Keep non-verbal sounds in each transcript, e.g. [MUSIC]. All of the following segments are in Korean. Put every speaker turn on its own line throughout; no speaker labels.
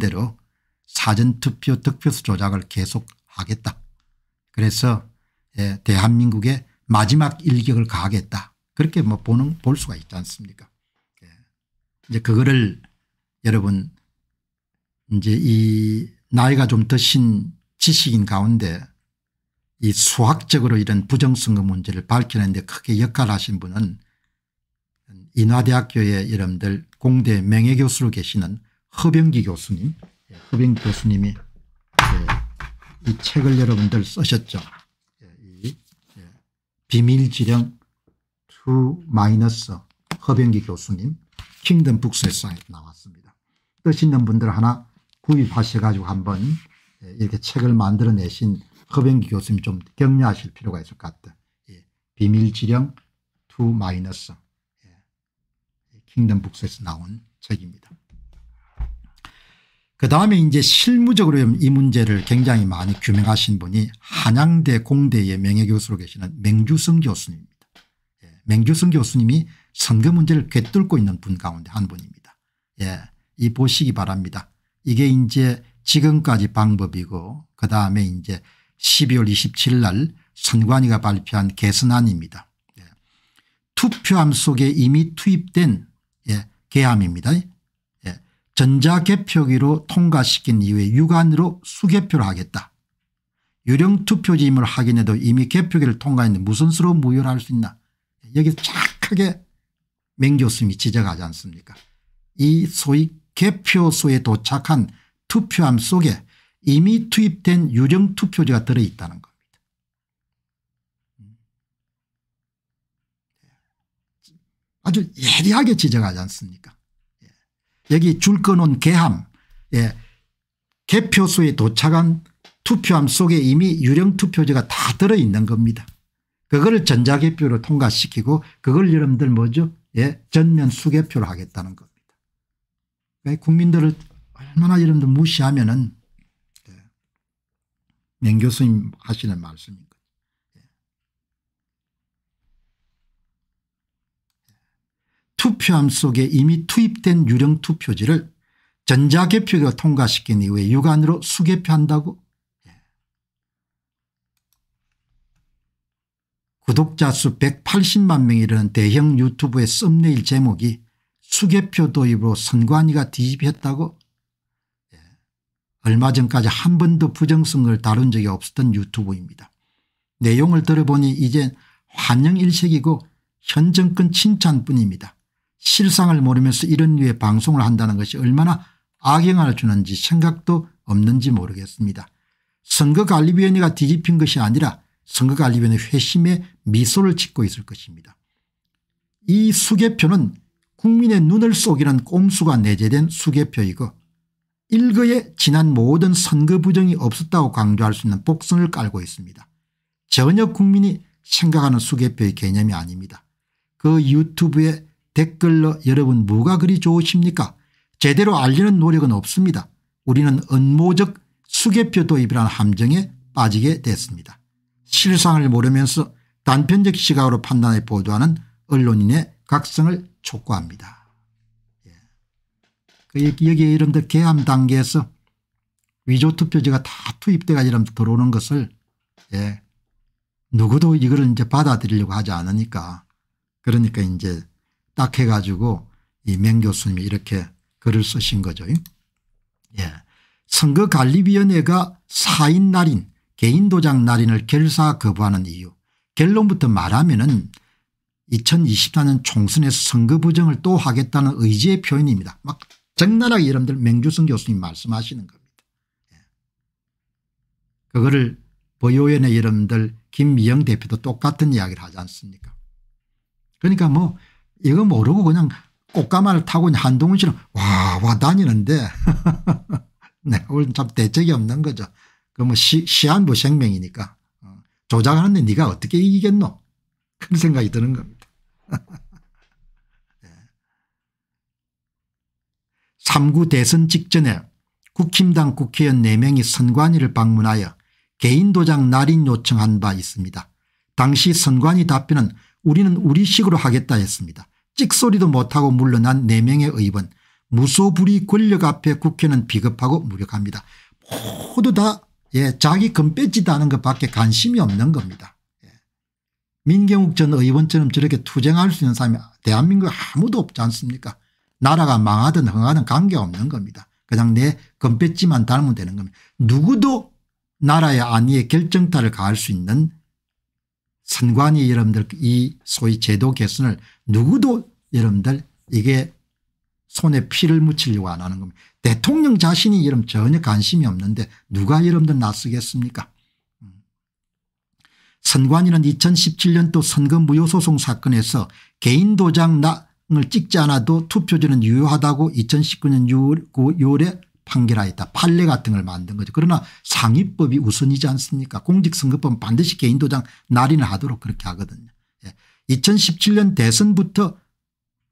대로 사전투표 득표수 조작을 계속하겠다. 그래서 예, 대한민국의 마지막 일격을 가하겠다. 그렇게 뭐 보는 볼 수가 있지 않습니까 예. 이제 그거를 여러분 이제 이 나이가 좀 드신 지식인 가운데 이 수학적으로 이런 부정선거 문제를 밝히는데 크게 역할하신 을 분은 인하대학교의 여러분들 공대 명예교수로 계시는 허병기 교수님, 예, 허병기 교수님이 예, 이 책을 여러분들 쓰셨죠. 예, 비밀지령 2 마이너스 허병기 교수님 킹덤 북스에 나왔습니다. 뜻 있는 분들 하나 구입하셔가지고 한번 이렇게 책을 만들어내신 허병기 교수님 좀 격려하실 필요가 있을 것 같다. 비밀지령 2 마이너스 킹덤 북스에서 나온 책입니다. 그다음에 이제 실무적으로 이 문제를 굉장히 많이 규명하신 분이 한양대 공대의 명예교수로 계시는 맹주성 교수님입니다. 예. 맹주성 교수님이 선거 문제를 꿰뚫고 있는 분 가운데 한 분입니다. 예. 이 보시기 바랍니다. 이게 이제 지금까지 방법이고 그다음에 이제 12월 27일 날 선관위가 발표한 개선안입니다. 예. 투표함 속에 이미 투입된 예. 개함입니다. 전자개표기로 통과시킨 이후에 육안으로 수개표를 하겠다. 유령투표지임을 확인해도 이미 개표기를 통과했는데 무슨 수로 무효를 할 수 있나 여기서 착하게 맹 교수님이 지적하지 않습니까 이 소위 개표소에 도착한 투표함 속에 이미 투입된 유령투표지가 들어있다는 겁니다. 아주 예리하게 지적하지 않습니까 여기 줄 꺼놓은 개함 예. 개표소에 도착한 투표함 속에 이미 유령 투표지가 다 들어있는 겁니다. 그거를 전자개표로 통과시키고 그걸 여러분들 뭐죠 예. 전면 수개표로 하겠다는 겁니다. 그러니까 국민들을 얼마나 여러분들 무시하면 은맹 예, 교수님 하시는 말씀입니다. 투표함 속에 이미 투입된 유령 투표지를 전자개표기를 통과시킨 이후에 육안으로 수개표한다고 예. 구독자 수 180만 명이 라는 대형 유튜브의 썸네일 제목이 수개표 도입으로 선관위가 뒤집혔다고 예. 얼마 전까지 한 번도 부정성을 다룬 적이 없었던 유튜브입니다. 내용을 들어보니 이제 환영 일색이고 현 정권 칭찬뿐입니다. 실상을 모르면서 이런 류의 방송을 한다는 것이 얼마나 악영향을 주는지 생각도 없는지 모르겠습니다. 선거관리위원회가 뒤집힌 것이 아니라 선거관리위원회 회심에 미소를 짓고 있을 것입니다. 이 수개표는 국민의 눈을 속이는 꼼수가 내재된 수개표이고 일거에 지난 모든 선거 부정이 없었다고 강조할 수 있는 복선을 깔고 있습니다. 전혀 국민이 생각하는 수개표의 개념이 아닙니다. 그 유튜브에 댓글로 여러분 뭐가 그리 좋으십니까 제대로 알리는 노력은 없습니다. 우리는 음모적 수개표 도입이라는 함정에 빠지게 됐습니다. 실상을 모르면서 단편적 시각으로 판단해 보도하는 언론인의 각성을 촉구합니다. 예. 그 여기에 이름들 개함 단계에서 위조투표지가 다 투입돼가 이름 들어오는 것을 예. 누구도 이걸 이제 받아들이려고 하지 않으니까 그러니까 이제 딱 해가지고 이맹 교수님이 이렇게 글을 쓰신 거죠. 예. 선거관리위원회가 사인 날인 개인도장 날인을 결사 거부하는 이유 결론부터 말하면 은 2024년 총선에서 선거 부정을 또 하겠다는 의지의 표현입니다. 막 적나라하게 여러분들 맹주성 교수님 말씀하시는 겁니다. 예. 그거를 보유위원 여러분들 김미영 대표도 똑같은 이야기를 하지 않습니까 그러니까 뭐 이거 모르고 그냥 꽃가마를 타고 한동훈 씨는 와와 다니는데 [LAUGHS] 네, 오늘 참 대책이 없는 거죠. 그뭐 시한부 생명이니까 어, 조작하는데 네가 어떻게 이기겠노 큰 생각이 드는 겁니다. 3구 [LAUGHS] 대선 직전에 국힘당 국회의원 4명이 선관위를 방문하여 개인 도장 날인 요청한 바 있습니다. 당시 선관위 답변은 우리는 우리식으로 하겠다 했습니다. 찍소리도 못하고 물러난 4명의 의원 무소불위 권력 앞에 국회는 비겁하고 무력합니다. 모두 다 예, 자기 금배지 도 않은 것밖에 관심이 없는 겁니다. 예. 민경욱 전 의원처럼 저렇게 투쟁할 수 있는 사람이 대한민국 에 아무도 없지 않습니까 나라가 망하든 흥하든 관계없는 겁니다. 그냥 내 금배지만 닮으면 되는 겁니다. 누구도 나라의 안위에 결정타를 가할 수 있는 선관위 여러분들 이 소위 제도 개선을 누구도 여러분들 이게 손에 피를 묻히려고 안 하는 겁니다. 대통령 자신이 여러분 전혀 관심이 없는데 누가 여러분들 나서겠습니까 음. 선관위는 2017년도 선거 무효소송 사건에서 개인 도장을 찍지 않아도 투표지는 유효하다고 2019년 6월에 판결하였다 판례 같은 걸 만든 거죠. 그러나 상위법이 우선이지 않습니까 공직선거법은 반드시 개인도장 날인을 하도록 그렇게 하거든요. 예. 2017년 대선부터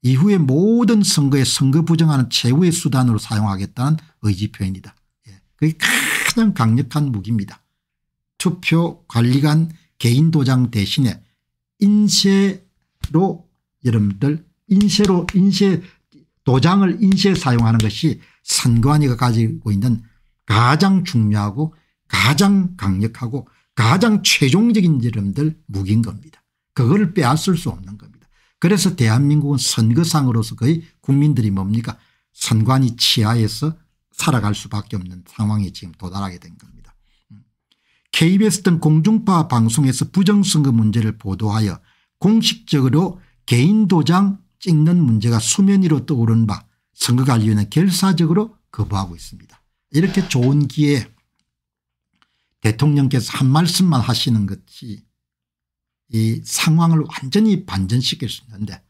이후에 모든 선거에 선거 부정하는 최후의 수단으로 사용하겠다는 의지 표현이다. 예. 그게 가장 강력한 무기입니다. 투표 관리관 개인도장 대신에 인쇄로 여러분들 인쇄로 인쇄 도장을 인쇄 사용하는 것이 선관위가 가지고 있는 가장 중요하고 가장 강력하고 가장 최종적인 이름들 무기인 겁니다. 그걸 빼앗을 수 없는 겁니다. 그래서 대한민국은 선거상으로서 거의 국민들이 뭡니까 선관위 치하에서 살아갈 수밖에 없는 상황에 지금 도달하게 된 겁니다. KBS 음. 등 공중파 방송에서 부정선거 문제를 보도하여 공식적으로 개인 도장 찍는 문제가 수면 위로 떠오른 바 선거관리위원회 결사적으로 거부하고 있습니다. 이렇게 좋은 기회에 대통령께서 한 말씀만 하시는 것이 이 상황을 완전히 반전시킬 수 있는데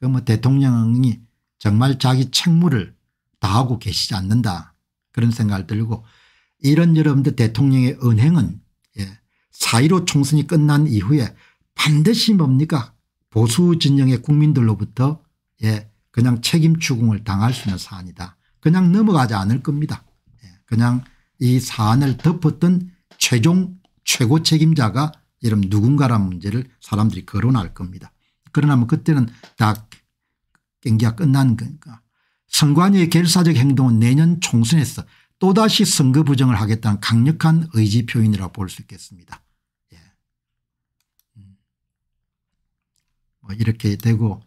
그 뭐 대통령이 정말 자기 책무를 다하고 계시지 않는다 그런 생각을 들고 이런 여러분들 대통령의 은행은 예. 4.15 총선이 끝난 이후에 반드시 뭡니까 보수 진영의 국민들로부터 예. 그냥 책임 추궁을 당할 수 있는 사안이다. 그냥 넘어가지 않을 겁니다. 예, 그냥 이 사안을 덮었던 최종 최고 책임자가 이런 누군가란 문제를 사람들이 거론할 겁니다. 그러나 뭐 그때는 다 경기가 끝난 거니까. 선관위의 결사적 행동은 내년 총선에서 또다시 선거 부정을 하겠다는 강력한 의지 표현이라고 볼 수 있겠습니다. 예. 음. 뭐 이렇게 되고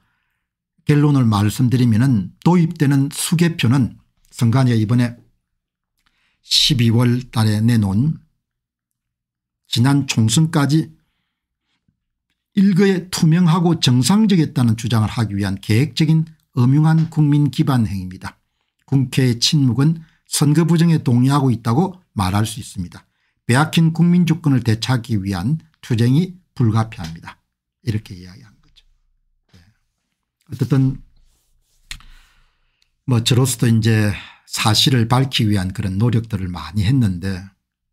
결론을 말씀드리면 도입되는 수개표는 선관위가 이번에 12월 달에 내놓은 지난 총선까지 일거에 투명하고 정상적이었다는 주장을 하기 위한 계획적인 엄흉한 국민 기반 행위입니다. 국회의 침묵은 선거 부정에 동의하고 있다고 말할 수 있습니다. 빼앗긴 국민 주권을 되찾기 위한 투쟁이 불가피합니다. 이렇게 이야기합니다. 어쨌든 뭐 저로서도 이제 사실을 밝히기 위한 그런 노력들을 많이 했는데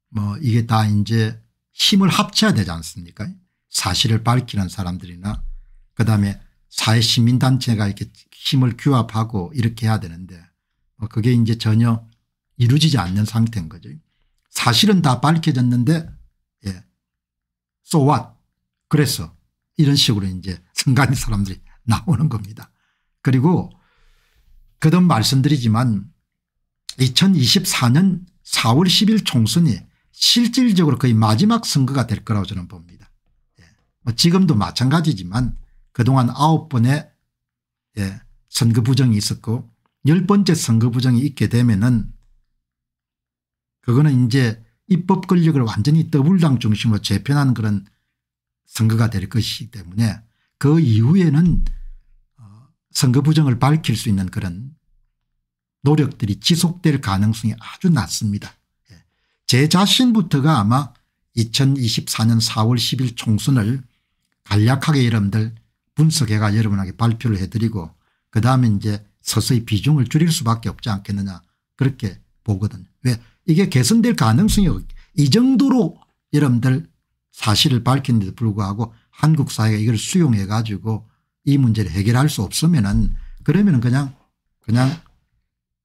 뭐 이게 다 이제 힘을 합쳐야 되지 않습니까 사실을 밝히는 사람들이나 그다음에 사회시민단체가 이렇게 힘을 규합하고 이렇게 해야 되는데 뭐 그게 이제 전혀 이루어지지 않는 상태인 거죠. 사실은 다 밝혀졌는데 예. so what 그래서 이런 식으로 이제 성관이 [LAUGHS] 사람들이 나오는 겁니다. 그리고 그동 말씀드리지만 2024년 4월 10일 총선이 실질적으로 거의 마지막 선거가 될 거라고 저는 봅니다. 예. 뭐 지금도 마찬가지지만 그동안 9번의 예. 선거 부정이 있었고 10번째 선거 부정이 있게 되면은 그거는 이제 입법 권력을 완전히 더블당 중심으로 재편하는 그런 선거가 될 것이기 때문에 그 이후에는 어, 선거 부정을 밝힐 수 있는 그런 노력들이 지속될 가능성이 아주 낮습니다. 예. 제 자신부터가 아마 2024년 4월 10일 총선을 간략하게 여러분들 분석해가 여러분에게 발표를 해드리고 그 다음에 이제 서서히 비중을 줄일 수밖에 없지 않겠느냐 그렇게 보거든요. 왜 이게 개선될 가능성이 이 정도로 여러분들 사실을 밝힌데도 불구하고 한국 사회가 이걸 수용해 가지고 이 문제를 해결할 수 없으면은 그러면은 그냥 그냥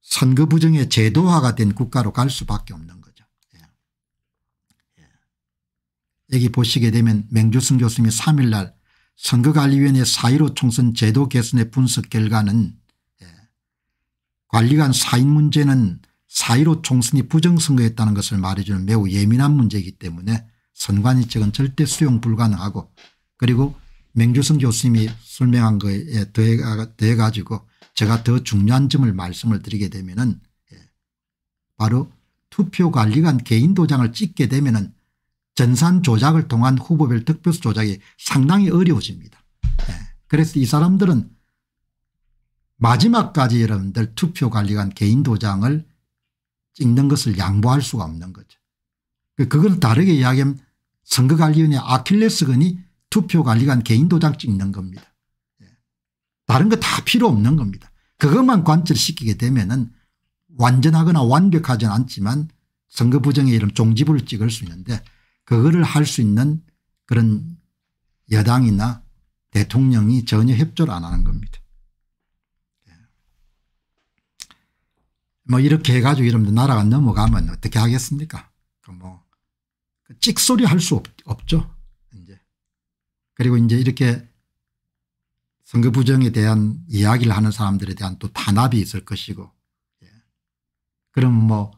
선거 부정의 제도화가 된 국가로 갈 수밖에 없는 거죠. 예. 예. 여기 보시게 되면 맹주승 교수님이 3일날 선거관리위원회 4.15 총선 제도 개선의 분석 결과는 예. 관리관 사인 문제는 4.15 총선이 부정선거였다는 것을 말해주는 매우 예민한 문제이기 때문에 선관위 측은 절대 수용 불가능하고 그리고 맹주성 교수님이 설명한 거에 더해 가지고 제가 더 중요한 점을 말씀을 드리게 되면 은 예, 바로 투표관리관 개인 도장을 찍게 되면 은 전산 조작을 통한 후보별 득표수 조작이 상당히 어려워집니다. 예, 그래서 이 사람들은 마지막까지 여러분들 투표관리관 개인 도장을 찍는 것을 양보할 수가 없는 거죠. 그, 그걸 다르게 이야기하면 선거관리위원회 아킬레스건이 투표 관리관 개인 도장 찍는 겁니다. 예. 다른 거 다 필요 없는 겁니다. 그것만 관철시키게 되면 은 완전하거나 완벽하진 않지만 선거 부정의 이름 종지부를 찍을 수 있는데 그거를 할 수 있는 그런 여당이나 대통령이 전혀 협조를 안 하는 겁니다. 예. 뭐 이렇게 해가지고 이러분들 나라가 넘어가면 어떻게 하겠습니까? 그뭐 그 찍소리 할 수 없죠. 그리고 이제 이렇게 선거 부정에 대한 이야기를 하는 사람들에 대한 또 탄압이 있을 것이고 예. 그럼 뭐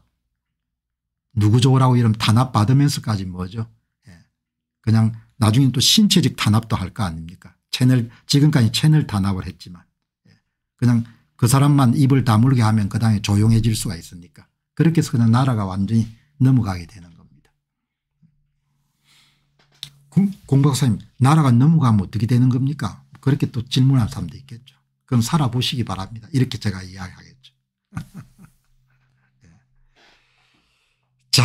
누구 좋으라고 이런 탄압받으면서까지 뭐죠 예. 그냥 나중에 또 신체적 탄압도 할 거 아닙니까 채널 지금까지 채널 탄압을 했지만 예. 그냥 그 사람만 입을 다물게 하면 그 당에 조용해질 수가 있습니까 그렇게 해서 그냥 나라가 완전히 넘어가게 되는 공 박사님 나라가 넘어가면 어떻게 되는 겁니까 그렇게 또 질문할 사람도 있겠죠. 그럼 살아보시기 바랍니다. 이렇게 제가 이야기하겠죠. [LAUGHS] 예. 자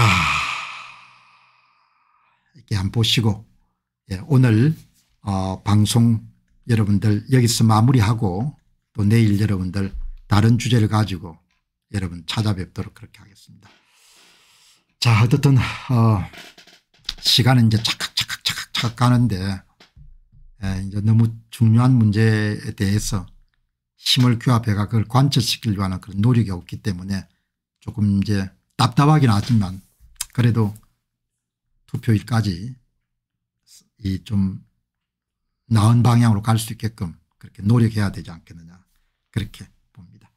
이렇게 한번 보시고 예, 오늘 어, 방송 여러분들 여기서 마무리하고 또 내일 여러분들 다른 주제를 가지고 여러분 찾아뵙도록 그렇게 하겠습니다. 자 어쨌든 어, 시간은 이제 착각 착각하는데 예, 이제 너무 중요한 문제에 대해서 힘을 규합해가 그걸 관철시키려고 하는 그런 노력이 없기 때문에 조금 이제 답답하긴 하지만 그래도 투표일까지 이 좀 나은 방향으로 갈 수 있게끔 그렇게 노력해야 되지 않겠느냐 그렇게 봅니다.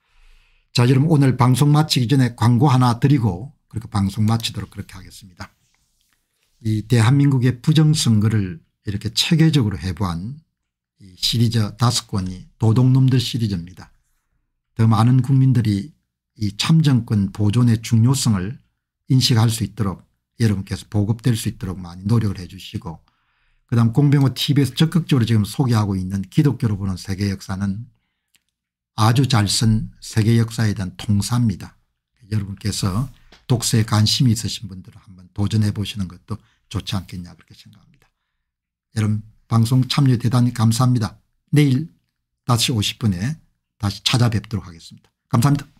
자 여러분 오늘 방송 마치기 전에 광고 하나 드리고 그렇게 방송 마치도록 그렇게 하겠습니다. 이 대한민국의 부정선거를 이렇게 체계적으로 해부한 이 시리즈 다섯 권이 도둑놈들 시리즈입니다. 더 많은 국민들이 이 참정권 보존의 중요성을 인식할 수 있도록 여러분께서 보급될 수 있도록 많이 노력을 해 주시고 그다음 공병호 tv에서 적극적으로 지금 소개하고 있는 기독교로 보는 세계 역사는 아주 잘 쓴 세계 역사에 대한 통사입니다. 여러분께서 독서에 관심이 있으신 분들은 한번 도전해 보시는 것도 좋지 않겠냐 그렇게 생각합니다. 여러분 방송 참여 대단히 감사합니다. 내일 5시 50분에 다시 찾아뵙도록 하겠습니다. 감사합니다.